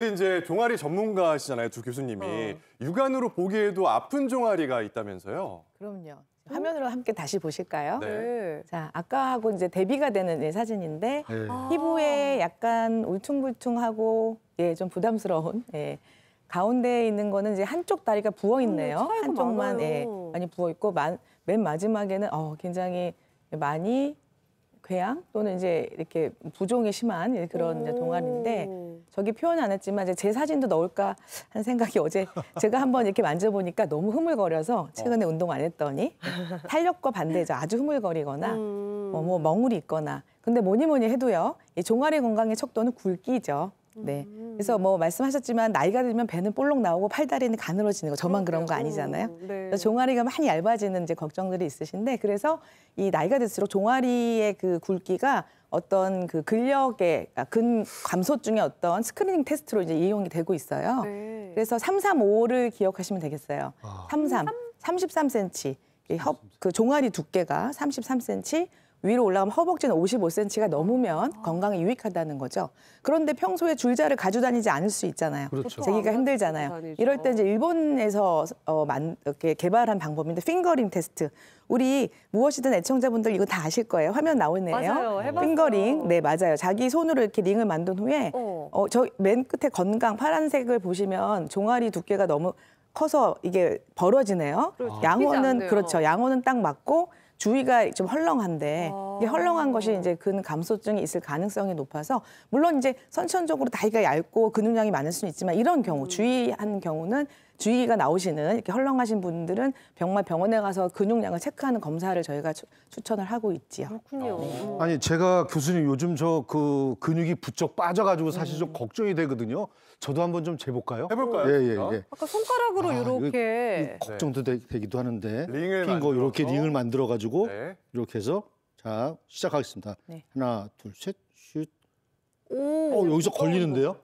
근데 이제 종아리 전문가시잖아요, 두 교수님이. 어. 육안으로 보기에도 아픈 종아리가 있다면서요? 그럼요. 화면으로 함께 다시 보실까요? 네. 네. 자, 아까하고 이제 대비가 되는 예, 사진인데 네. 아. 아. 피부에 약간 울퉁불퉁하고 예, 좀 부담스러운 예. 가운데에 있는 거는 이제 한쪽 다리가 부어 있네요. 음, 한쪽만 예, 많아요. 예, 많이 부어 있고 만, 맨 마지막에는 어, 굉장히 많이 괴양 또는 이제 이렇게 부종이 심한 그런 오. 이제 동안인데 저기 표현 안 했지만 이제 제 사진도 넣을까 하는 생각이 어제 제가 한번 이렇게 만져보니까 너무 흐물거려서 어. 최근에 어. 운동 안 했더니 탄력과 반대죠. 아주 흐물거리거나 음. 어, 뭐 멍울이 있거나. 근데 뭐니 뭐니 해도요. 이 종아리 건강의 척도는 굵기죠. 네. 그래서 뭐 말씀하셨지만 나이가 들면 배는 볼록 나오고 팔다리는 가늘어지는 거 저만 그런 거 아니잖아요. 음, 네. 종아리가 많이 얇아지는 이제 걱정들이 있으신데 그래서 이 나이가 들수록 종아리의 그 굵기가 어떤 그 근력의 아, 근 감소 중에 어떤 스크리닝 테스트로 이제 이용이 되고 있어요. 네. 그래서 335를 기억하시면 되겠어요. 아. 33, 33cm. 협, 그 종아리 두께가 33cm, 위로 올라가면 허벅지는 55cm가 넘으면 건강에 유익하다는 거죠. 그런데 평소에 줄자를 가져다니지 않을 수 있잖아요. 그렇죠. 그렇죠. 재기가 힘들잖아요. 이럴 때 이제 일본에서 어, 만, 이렇게 개발한 방법인데 핑거링 테스트. 우리 무엇이든 애청자분들 이거 다 아실 거예요. 화면 나오네요. 맞아요. 핑거링. 네, 맞아요. 자기 손으로 이렇게 링을 만든 후에 어, 어저 맨 끝에 건강 파란색을 보시면 종아리 두께가 너무 커서 이게 벌어지네요. 그렇죠. 양호는 그렇죠. 양호는 딱 맞고 주위가 좀 헐렁한데 이게 아. 헐렁한 것이 이제 근 감소증이 있을 가능성이 높아서 물론 이제 선천적으로 다리가 얇고 근육량이 많을 수는 있지만 이런 경우 음. 주의한 경우는 주의가 나오시는 이렇게 헐렁하신 분들은 병마 병원에 가서 근육량을 체크하는 검사를 저희가 추, 천을 하고 있지요. 그렇군요. 네. 어. 아니 제가 교수님 요즘 저 그 근육이 부쩍 빠져가지고 사실 좀 음. 걱정이 되거든요. 저도 한번 좀 재볼까요? 해볼까요? 예예 예, 어? 예, 아까 손가락으로 아, 이렇게 이거, 이거 네. 걱정도 네. 되, 기도 하는데 링을 핀거 이렇게 링을 만들어 가지고 네. 이렇게 해서 자 시작하겠습니다. 네. 하나 둘셋 슛. 오, 어, 여기서 걸리는데요?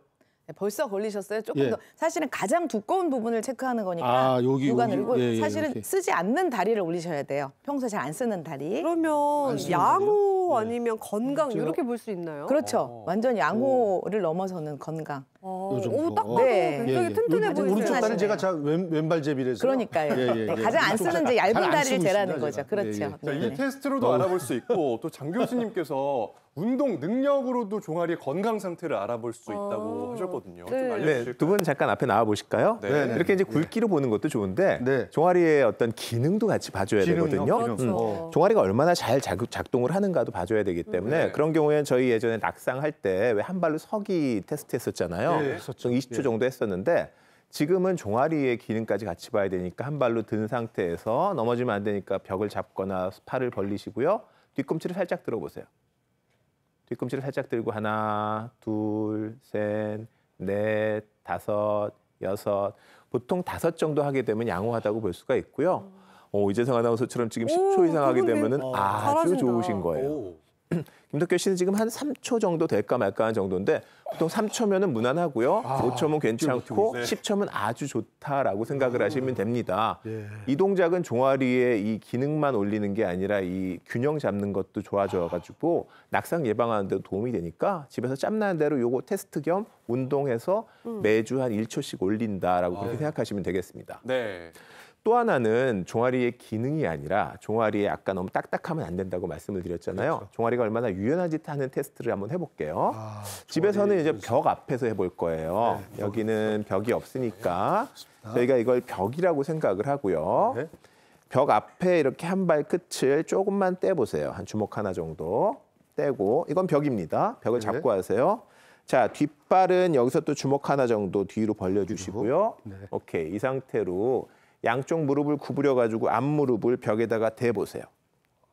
네, 벌써 걸리셨어요. 조금 예. 더 사실은 가장 두꺼운 부분을 체크하는 거니까 아, 여기, 육안으로 뭐 예, 예, 사실은 이렇게. 쓰지 않는 다리를 올리셔야 돼요. 평소에 잘 안 쓰는 다리. 그러면 쓰는 양호 다 예. 아니면 건강 그렇 이렇게 볼 수 있나요? 그렇죠. 아. 완전 양호를 넘어서는 건강. 아. 어, 오딱 뭐. 봐도 네. 굉장히 예, 예. 튼튼해 보이세요. 오른쪽 다리 제가 네. 자, 왼, 왼발 제비래서. 그러니까요. 네, 가장 안 쓰는 이제 얇은 다리를 재라는 거죠. 그렇죠. 네, 이 테스트로도 어. 알아볼 수 있고 또 장 교수님께서 운동 능력으로도 종아리 건강 상태를 알아볼 수 있다고 어... 하셨거든요. 네. 네두 분 잠깐 앞에 나와 보실까요? 네. 네. 이렇게 이제 네. 굵기로 보는 것도 좋은데 네. 종아리의 어떤 기능도 같이 봐줘야 기능 되거든요. 기능. 그렇죠. 음. 어. 종아리가 얼마나 잘 작동을 하는가도 봐줘야 되기 음. 때문에 네. 그런 경우에는 저희 예전에 낙상할 때 왜 한 발로 서기 테스트 했었잖아요. 네. 20초 정도 했었는데 지금은 종아리의 기능까지 같이 봐야 되니까 한 발로 든 상태에서 넘어지면 안 되니까 벽을 잡거나 팔을 벌리시고요. 뒤꿈치를 살짝 들어보세요. 뒤꿈치를 살짝 들고 하나, 둘, 셋, 넷, 다섯, 여섯. 보통 다섯 정도 하게 되면 양호하다고 볼 수가 있고요. 오, 이재성 아나운서처럼 지금 오, 10초 이상 하게 되면은 어, 아주 잘하신다. 좋으신 거예요. 오. 김덕현 씨는 지금 한 3초 정도 될까 말까 한 정도인데 보통 3초면은 무난하고요. 아, 5초면 괜찮고 10초면 아주 좋다라고 생각을 아, 하시면 됩니다. 예. 이 동작은 종아리의 이 기능만 올리는 게 아니라 이 균형 잡는 것도 좋아져 가지고 아. 낙상 예방하는 데 도움이 되니까 집에서 짬나는 대로 요거 테스트 겸 운동해서 음. 매주 한 1초씩 올린다라고 그렇게 아, 예. 생각하시면 되겠습니다. 네. 또 하나는 종아리의 기능이 아니라 종아리에 아까 너무 딱딱하면 안 된다고 말씀을 드렸잖아요. 그렇죠. 종아리 종리가 얼마나 유연한지 하는 테스트를 한번 해볼게요. 아, 집에서는 이제 그 벽 앞에서 해볼 거예요. 네, 여기는 벽이 없으니까 네, 저희가 이걸 벽이라고 생각을 하고요. 네. 벽 앞에 이렇게 한 발 끝을 조금만 떼보세요. 한 주먹 하나 정도 떼고 이건 벽입니다. 벽을 네. 잡고 하세요. 자, 뒷발은 여기서 또 주먹 하나 정도 뒤로 벌려주시고요. 네. 오케이, 이 상태로 양쪽 무릎을 구부려가지고 앞무릎을 벽에다가 대보세요.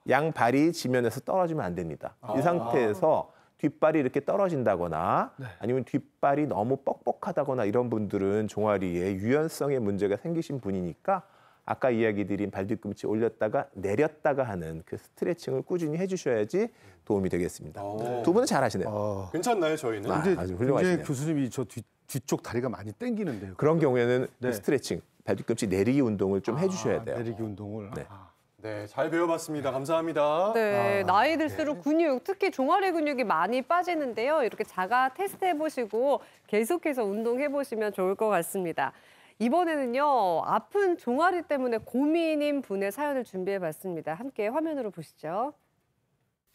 양 발이 지면에서 떨어지면 안 됩니다. 아. 이 상태에서 뒷발이 이렇게 떨어진다거나 네. 아니면 뒷발이 너무 뻑뻑하다거나 이런 분들은 종아리에 유연성의 문제가 생기신 분이니까 아까 이야기 드린 발 뒤꿈치 올렸다가 내렸다가 하는 그 스트레칭을 꾸준히 해주셔야지 도움이 되겠습니다. 오. 어. 두 분은 잘하시네요. 아. 괜찮나요 저희는? 아, 근데, 아주 훌륭하시네요. 교수님이 저 뒤, 뒤쪽 다리가 많이 땡기는데요. 그런 경우에는 네. 스트레칭, 발 뒤꿈치 내리기 운동을 좀 아, 해주셔야 돼요. 내리기 운동을. 네. 아. 네, 잘 배워봤습니다. 감사합니다. 네, 아, 네. 나이 들수록 네. 근육, 특히 종아리 근육이 많이 빠지는데요. 이렇게 자가 테스트해보시고 계속해서 운동해보시면 좋을 것 같습니다. 이번에는요, 아픈 종아리 때문에 고민인 분의 사연을 준비해봤습니다. 함께 화면으로 보시죠.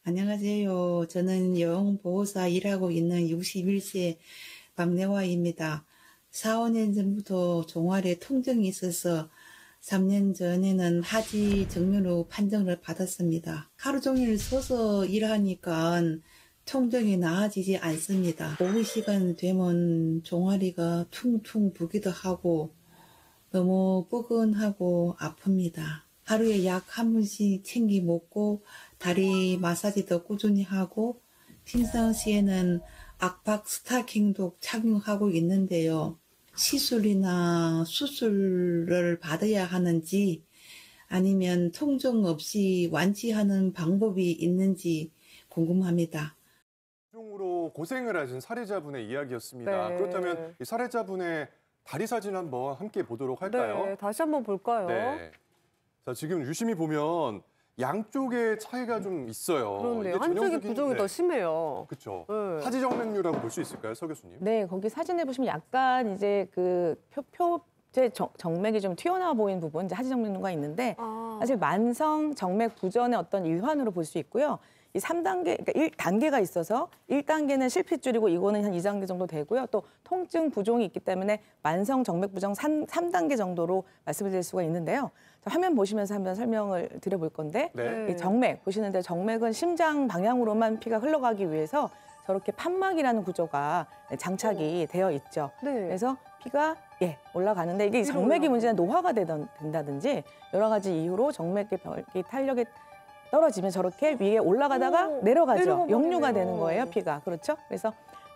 안녕하세요. 저는 영행보호사 일하고 있는 61세 박내화입니다. 4, 5년 전부터 종아리에 통증이 있어서 3년 전에는 하지 정류로 판정을 받았습니다. 하루 종일 서서 일하니까 통증이 나아지지 않습니다. 오후 시간 되면 종아리가 퉁퉁 부기도 하고 너무 뻐근하고 아픕니다. 하루에 약 한 번씩 챙기 먹고 다리 마사지도 꾸준히 하고 핑상 시에는 악박 스타킹도 착용하고 있는데요. 시술이나 수술을 받아야 하는지 아니면 통증 없이 완치하는 방법이 있는지 궁금합니다. 중으로 고생을 하신 사례자분의 이야기였습니다. 네. 그렇다면 사례자분의 다리 사진 한번 함께 보도록 할까요? 네, 다시 한번 볼까요? 네. 자, 지금 유심히 보면 양쪽에 차이가 좀 있어요. 그런데 한쪽이 부종이 네. 더 심해요. 그렇죠. 네. 사지정맥류라고 볼 수 있을까요, 서 교수님? 네, 거기 사진에 보시면 약간 이제 그 표표 제 정맥이 좀 튀어나와 보이는 부분, 이제 하지정맥류가 있는데 아. 사실 만성 정맥 부전의 어떤 일환으로 볼 수 있고요. 이 3단계, 그러니까 1단계가 있어서 1단계는 실핏 줄이고 이거는 한 2단계 정도 되고요. 또 통증 부종이 있기 때문에 만성 정맥 부정 3, 3단계 정도로 말씀을 드릴 수가 있는데요. 자, 화면 보시면서 한번 설명을 드려볼 건데 네. 이 정맥 보시는데 정맥은 심장 방향으로만 피가 흘러가기 위해서 저렇게 판막이라는 구조가 장착이 오. 되어 있죠. 네. 그래서 피가 예, 올라가는데 이게 정맥이 문제는 노화가 되던, 된다든지 여러 가지 이유로 정맥이 탄력이 떨어지면 저렇게 위에 올라가다가 오, 내려가죠. 역류가 되는 거예요, 피가. 그렇죠? 그래서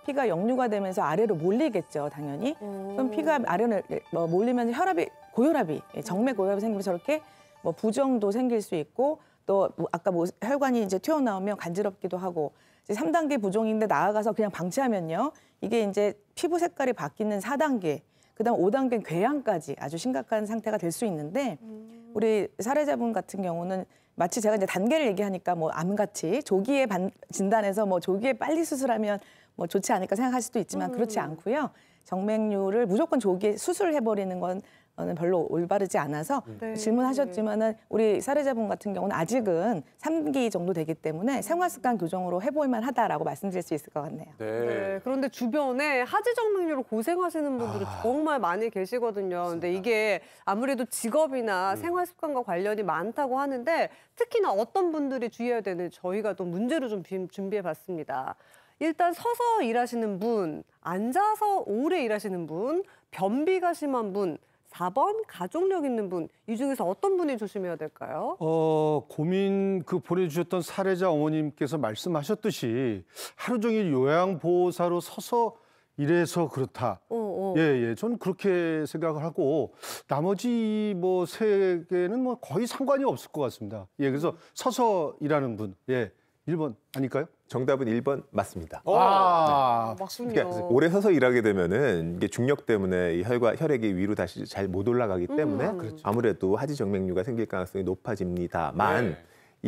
피가 역류가 되면서 아래로 몰리겠죠, 당연히. 음. 그럼 피가 아래를뭐 몰리면 혈압이 고혈압이 예, 정맥 고혈압이 생기면 저렇게 뭐 부정도 생길 수 있고 또 뭐 아까 뭐 혈관이 이제 튀어나오면 간지럽기도 하고 이제 3단계 부종인데 나아가서 그냥 방치하면요. 이게 이제 피부 색깔이 바뀌는 4단계, 그다음 5단계 는 궤양까지 아주 심각한 상태가 될 수 있는데 음. 우리 사례자분 같은 경우는 마치 제가 이제 단계를 얘기하니까 뭐 암같이 조기에 반, 진단해서 뭐 조기에 빨리 수술하면 뭐 좋지 않을까 생각할 수도 있지만 그렇지 음. 않고요. 정맥류를 무조건 조기에 수술해버리는 건는 어, 별로 올바르지 않아서 음. 네. 질문하셨지만은 우리 사례자분 같은 경우는 아직은 3기 정도 되기 때문에 생활습관 교정으로 해볼 만하다라고 말씀드릴 수 있을 것 같네요. 네. 네. 그런데 주변에 하지 정맥류로 고생하시는 분들이 아... 정말 많이 계시거든요. 근데 이게 아무래도 직업이나 음. 생활습관과 관련이 많다고 하는데 특히나 어떤 분들이 주의해야 되는 저희가 또 문제로 좀 준비해봤습니다. 일단 서서 일하시는 분, 앉아서 오래 일하시는 분, 변비가 심한 분, 4번 가족력 있는 분, 이 중에서 어떤 분이 조심해야 될까요? 어, 고민 그 보내주셨던 사례자 어머님께서 말씀하셨듯이 하루 종일 요양보호사로 서서 이래서 그렇다. 어, 어. 예, 예. 저는 그렇게 생각을 하고 나머지 뭐세 개는 뭐 거의 상관이 없을 것 같습니다. 예, 그래서 서서 일하는 분. 예. 1번 아닐까요? 정답은 1번 맞습니다. 네. 아, 네. 맞습니다. 그러니까 오래 서서 일하게 되면은 이게 중력 때문에 혈과 혈액이 위로 다시 잘 못 올라가기 음, 때문에 음, 아무래도 하지 정맥류가 생길 가능성이 높아집니다만 네.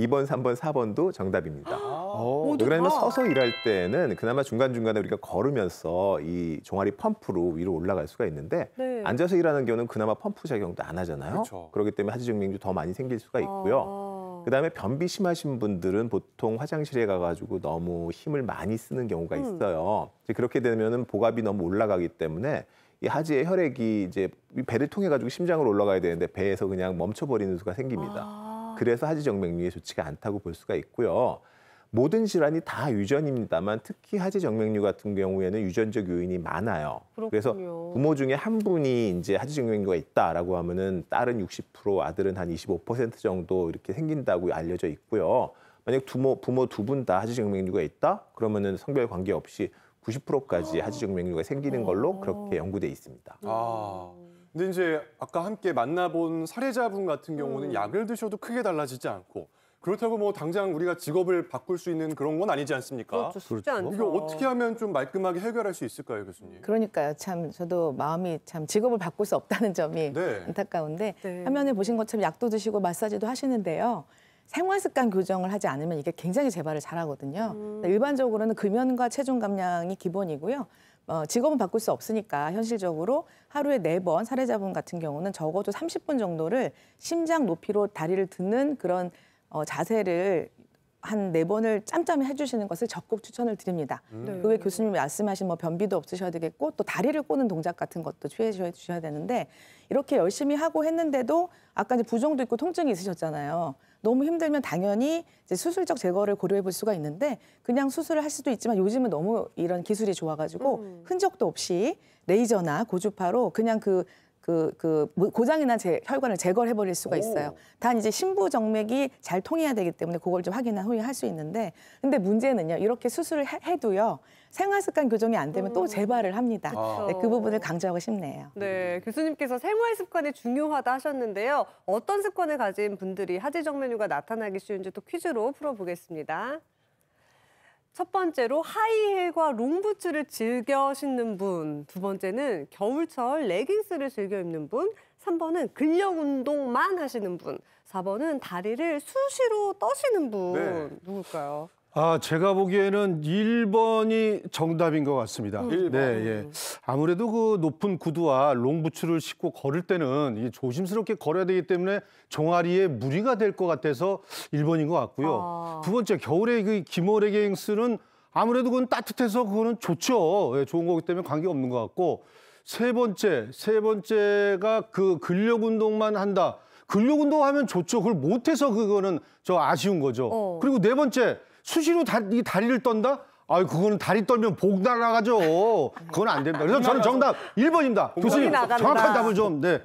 2번, 3번, 4번도 정답입니다. 아, 어, 왜냐면 서서 일할 때는 그나마 중간중간에 우리가 걸으면서 이 종아리 펌프로 위로 올라갈 수가 있는데 네. 앉아서 일하는 경우는 그나마 펌프 작용도 안 하잖아요. 그렇 그렇기 때문에 하지 정맥류 더 많이 생길 수가 아. 있고요. 아. 그다음에 변비 심하신 분들은 보통 화장실에 가가지고 너무 힘을 많이 쓰는 경우가 음. 있어요. 이제 그렇게 되면은 복압이 너무 올라가기 때문에 이 하지의 혈액이 이제 배를 통해 가지고 심장으로 올라가야 되는데 배에서 그냥 멈춰버리는 수가 생깁니다. 아. 그래서 하지 정맥류에 좋지가 않다고 볼 수가 있고요. 모든 질환이 다 유전입니다만 특히 하지정맥류 같은 경우에는 유전적 요인이 많아요. 그렇군요. 그래서 부모 중에 한 분이 이제 하지정맥류가 있다라고 하면은 딸은 60% 아들은 한 25% 정도 이렇게 생긴다고 알려져 있고요. 만약 부모 부모 두 분 다 하지정맥류가 있다 그러면은 성별 관계 없이 90%까지 하지정맥류가 생기는 걸로 어. 그렇게 연구돼 있습니다. 음. 아. 근데 이제 아까 함께 만나본 사례자분 같은 경우는 음. 약을 드셔도 크게 달라지지 않고 그렇다고 뭐 당장 우리가 직업을 바꿀 수 있는 그런 건 아니지 않습니까? 그렇죠. 쉽지 그렇죠. 않죠. 이거 어떻게 하면 좀 말끔하게 해결할 수 있을까요, 교수님? 그러니까요. 참 저도 마음이 참 직업을 바꿀 수 없다는 점이 네. 안타까운데 네. 화면에 보신 것처럼 약도 드시고 마사지도 하시는데요. 생활 습관 교정을 하지 않으면 이게 굉장히 재발을 잘하거든요. 음. 일반적으로는 금연과 체중 감량이 기본이고요. 어, 직업은 바꿀 수 없으니까 현실적으로 하루에 네 번 사례자분 같은 경우는 적어도 30분 정도를 심장 높이로 다리를 드는 그런 어, 자세를 한 네 번을 짬짬이 해주시는 것을 적극 추천을 드립니다. 음. 그외 네. 교수님 이 말씀하신 뭐 변비도 없으셔야 되겠고 또 다리를 꼬는 동작 같은 것도 취해 주셔야 되는데 이렇게 열심히 하고 했는데도 아까 이제 부종도 있고 통증이 있으셨잖아요. 너무 힘들면 당연히 이제 수술적 제거를 고려해 볼 수가 있는데 그냥 수술을 할 수도 있지만 요즘은 너무 이런 기술이 좋아가지고 음. 흔적도 없이 레이저나 고주파로 그냥 그 그, 그 뭐 고장이 난 제, 혈관을 제거를 해버릴 수가 있어요. 오. 단 이제 심부 정맥이 잘 통해야 되기 때문에 그걸 좀 확인한 후에 할 수 있는데 근데 문제는요. 이렇게 수술을 해, 도요 생활습관 교정이 안 되면 음. 또 재발을 합니다. 네, 그 부분을 강조하고 싶네요. 네, 교수님께서 생활습관이 중요하다 하셨는데요. 어떤 습관을 가진 분들이 하지정맥류가 나타나기 쉬운지 또 퀴즈로 풀어보겠습니다. 첫 번째로 하이힐과 롱부츠를 즐겨 신는 분, 두 번째는 겨울철 레깅스를 즐겨 입는 분, 3번은 근력 운동만 하시는 분, 4번은 다리를 수시로 떠시는 분 네. 누굴까요? 아, 제가 보기에는 1번이 정답인 것 같습니다. 음. 네, 예. 아무래도 그 높은 구두와 롱부츠를 신고 걸을 때는 조심스럽게 걸어야 되기 때문에 종아리에 무리가 될 것 같아서 1번인 것 같고요. 아. 두 번째, 겨울에 그 기모 레깅스는 아무래도 그건 따뜻해서 그거는 좋죠. 예, 좋은 거기 때문에 관계없는 것 같고. 세 번째, 세 번째가 그 근력 운동만 한다. 근력 운동하면 좋죠. 그걸 못해서 그거는 저 아쉬운 거죠. 어. 그리고 네 번째, 수시로 다, 이 다리를 떤다? 아 그거는 다리 떨면 복 날아가죠. 그건 안 됩니다. 그래서 저는 정답 1번입니다. 교수님, 정확한 답을 좀, 네.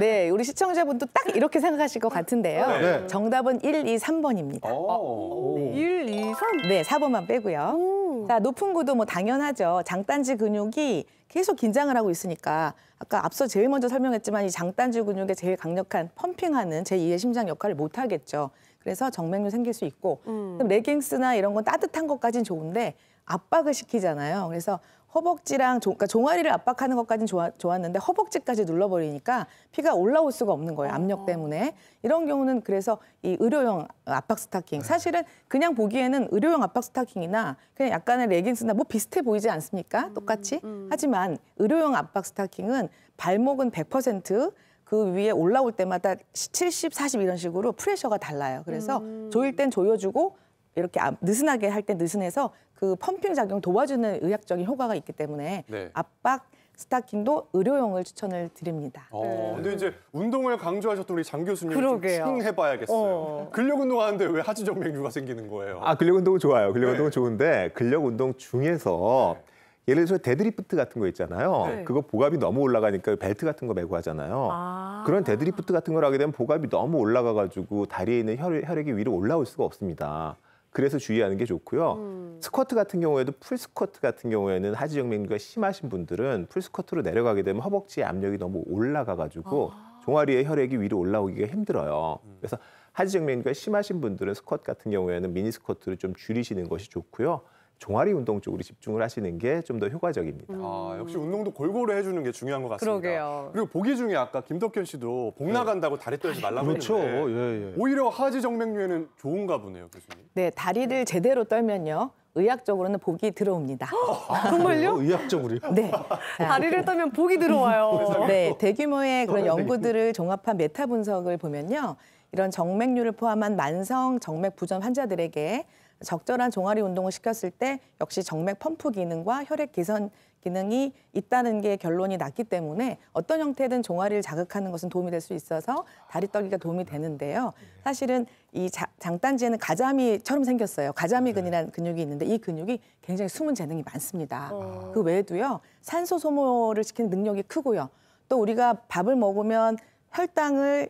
네, 우리 시청자분도 딱 이렇게 생각하실 것 같은데요. 아, 네. 정답은 1, 2, 3번입니다. 오. 네. 1, 2, 3? 네, 4번만 빼고요. 자, 높은 구도 뭐 당연하죠. 장단지 근육이 계속 긴장을 하고 있으니까 아까 앞서 제일 먼저 설명했지만 이 장단지 근육의 제일 강력한 펌핑하는 제2의 심장 역할을 못하겠죠. 그래서 정맥류 생길 수 있고 음. 레깅스나 이런 건 따뜻한 것까진 좋은데 압박을 시키잖아요. 그래서 허벅지랑 조, 그러니까 종아리를 압박하는 것까진 좋아, 좋았는데 허벅지까지 눌러버리니까 피가 올라올 수가 없는 거예요. 압력 어. 때문에. 이런 경우는 그래서 이 의료용 압박 스타킹. 네. 사실은 그냥 보기에는 의료용 압박 스타킹이나 그냥 약간의 레깅스나 뭐 비슷해 보이지 않습니까? 음, 똑같이. 음. 하지만 의료용 압박 스타킹은 발목은 100%, 그 위에 올라올 때마다 70, 40 이런 식으로 프레셔가 달라요. 그래서 음. 조일 땐 조여주고 이렇게 아, 느슨하게 할 때 느슨해서 그 펌핑 작용 도와주는 의학적인 효과가 있기 때문에 네. 압박 스타킹도 의료용을 추천을 드립니다. 어, 네. 근데 이제 운동을 강조하셨던 우리 장 교수님 칭 해봐야겠어요. 어. 근력 운동하는데 왜 하지정맥류가 생기는 거예요? 아 근력 운동은 좋아요. 근력 네. 운동은 좋은데 근력 운동 중에서 네. 예를 들어서 데드리프트 같은 거 있잖아요. 네. 그거 보갑이 너무 올라가니까 벨트 같은 거 메고 하잖아요. 아 그런 데드리프트 같은 걸 하게 되면 보갑이 너무 올라가가지고 다리에 있는 혈, 혈액이 위로 올라올 수가 없습니다. 그래서 주의하는 게 좋고요. 음. 스쿼트 같은 경우에도 풀스쿼트 같은 경우에는 하지정맥류가 심하신 분들은 풀스쿼트로 내려가게 되면 허벅지에 압력이 너무 올라가가지고 아. 종아리에 혈액이 위로 올라오기가 힘들어요. 음. 그래서 하지정맥류가 심하신 분들은 스쿼트 같은 경우에는 미니스쿼트를 좀 줄이시는 것이 좋고요. 종아리 운동 쪽으로 집중을 하시는 게 좀 더 효과적입니다. 음. 아, 역시 운동도 골고루 해주는 게 중요한 것 같습니다. 그러게요. 그리고 보기 중에 아까 김덕현 씨도 복 네. 나간다고 다리 떨지 말라고 그렇죠. 예, 예. 오히려 하지 정맥류에는 좋은가 보네요, 교수님. 네, 다리를 제대로 떨면요. 의학적으로는 복이 들어옵니다. 아, 정말요? 어, 의학적으로요? 네. 어, 다리를 떠면 어. 복이 들어와요. 네, 대규모의 네. 그런 연구들을 종합한 메타 분석을 보면요. 이런 정맥류를 포함한 만성 정맥 부전 환자들에게 적절한 종아리 운동을 시켰을 때 역시 정맥 펌프 기능과 혈액 개선 기능이 있다는 게 결론이 났기 때문에 어떤 형태든 종아리를 자극하는 것은 도움이 될 수 있어서 다리떠기가 도움이 되는데요. 사실은 이 자, 장단지에는 가자미처럼 생겼어요. 가자미 근이라는 네. 근육이 있는데 이 근육이 굉장히 숨은 재능이 많습니다. 어. 그 외에도요. 산소 소모를 시키는 능력이 크고요. 또 우리가 밥을 먹으면 혈당을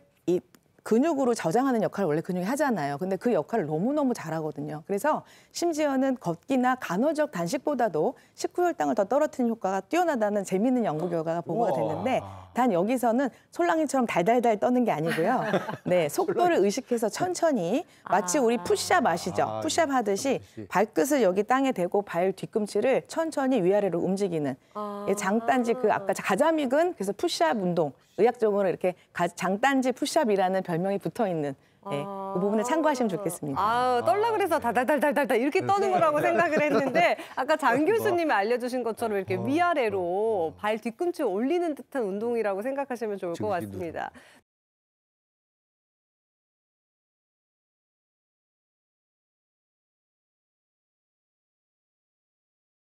근육으로 저장하는 역할을 원래 근육이 하잖아요. 근데 그 역할을 너무너무 잘하거든요. 그래서 심지어는 걷기나 간헐적 단식보다도 식후혈당을 더 떨어뜨리는 효과가 뛰어나다는 재미있는 연구 결과가 보고가 됐는데 단 여기서는 솔랑이처럼 달달달 떠는 게 아니고요. 네, 속도를 의식해서 천천히 아. 마치 우리 푸시업 아시죠? 아, 푸시업 네. 하듯이 발끝을 여기 땅에 대고 발 뒤꿈치를 천천히 위아래로 움직이는 아. 장단지 그 아까 가자믹은 그래서 푸시업 운동 의학적으로 이렇게 장단지 푸시업이라는 별명이 붙어 있는 네, 그 아, 부분을 참고하시면 그렇죠. 좋겠습니다. 아, 떨라 그래서 다달달달달다 아, 네. 이렇게 네. 떠는 거라고 생각을 했는데 아까 장 교수님이 알려주신 것처럼 이렇게 아, 위아래로 발 뒤꿈치 올리는 듯한 운동이라고 생각하시면 좋을 것 같습니다.